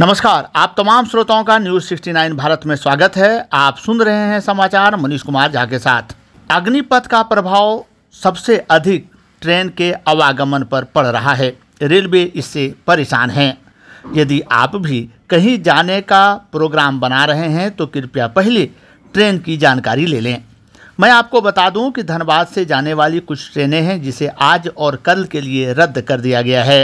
नमस्कार आप तमाम श्रोताओं का न्यूज 69 भारत में स्वागत है आप सुन रहे हैं समाचार मनीष कुमार झा के साथ अग्निपथ का प्रभाव सबसे अधिक ट्रेन के आवागमन पर पड़ रहा है रेलवे इससे परेशान है यदि आप भी कहीं जाने का प्रोग्राम बना रहे हैं तो कृपया पहले ट्रेन की जानकारी ले लें मैं आपको बता दूं कि धनबाद से जाने वाली कुछ ट्रेनें हैं जिसे आज और कल के लिए रद्द कर दिया गया है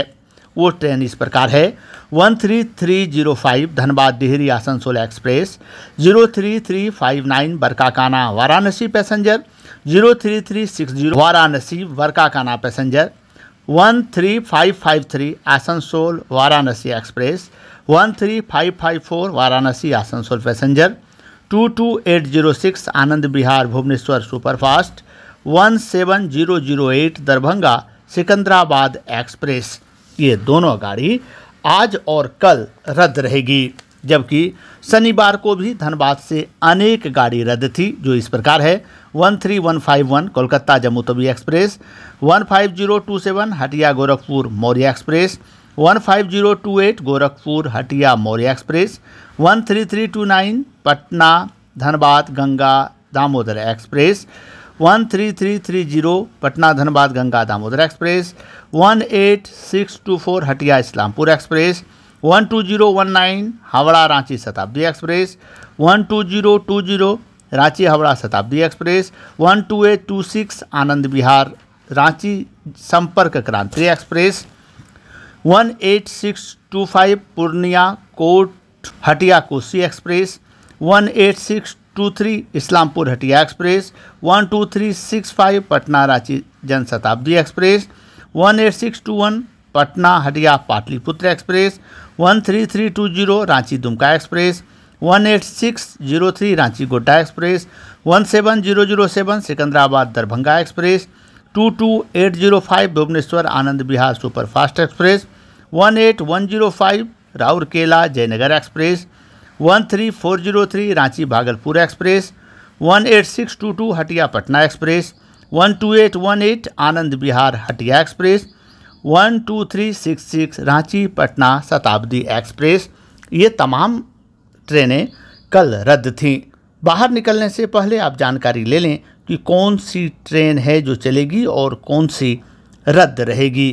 वो ट्रेन इस प्रकार है one three three zero five Dhanbad Dehri Asansol express zero three three five nine Barkakana Varanasi passenger zero three three six zero Varanasi Barkakana passenger one three five five three Asansol Varanasi express one three five five four Varanasi Asansol passenger two two eight zero six Anand Bihar Bhubaneswar superfast one seven zero zero eight Darbhanga Secunderabad express ये दोनों गाड़ी आज और कल रद्द रहेगी जबकि शनिवार को भी धनबाद से अनेक गाड़ी रद्द थी जो इस प्रकार है 13151 Kolkata Jammu Tawi express 15027 Hatia Gorakhpur Maurya express 15028 Gorakhpur Hatia Maurya express 13329 Patna Dhanbad Ganga Damodar express one three three three zero Patna Dhanbad Ganga Damodar express one eight six two four Hatia Islampur express one two zero one nine Howrah Ranchi Shatabdi express one two zero two zero Ranchi Howrah Shatabdi express one two eight two six Anand Vihar Ranchi Sampark क्रांति express one eight six two five Purnia court Hatia Kosi express one eight six two three Islampur Hatia express one two three six five Patna Ranchi Janshatabdi express one eight six two one Patna Hatia Patliputra express one three three two zero Ranchi Dumka express one eight six zero three Ranchi Godda express one seven zero zero seven Secunderabad Darbhanga express two two eight zero five Bhubaneswar Anand Vihar superfast express one eight one zero five Rourkela Jaynagar express one three four zero three Ranchi Bhagalpur express one eight six two two Hatia Patna express one two eight one eight Anand Bihar Hatia express one two three six six Ranchi Patna Shatabdi express ये तमाम ट्रेनें कल रद्द थीं बाहर निकलने से पहले आप जानकारी ले लें कि कौन सी ट्रेन है जो चलेगी और कौन सी रद्द रहेगी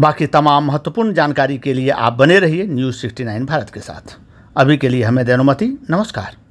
बाकी तमाम महत्वपूर्ण जानकारी के लिए आप बने रहिए न्यूज़ सिक्सटी नाइन भारत के साथ अभी के लिए हमें दे अनुमति नमस्कार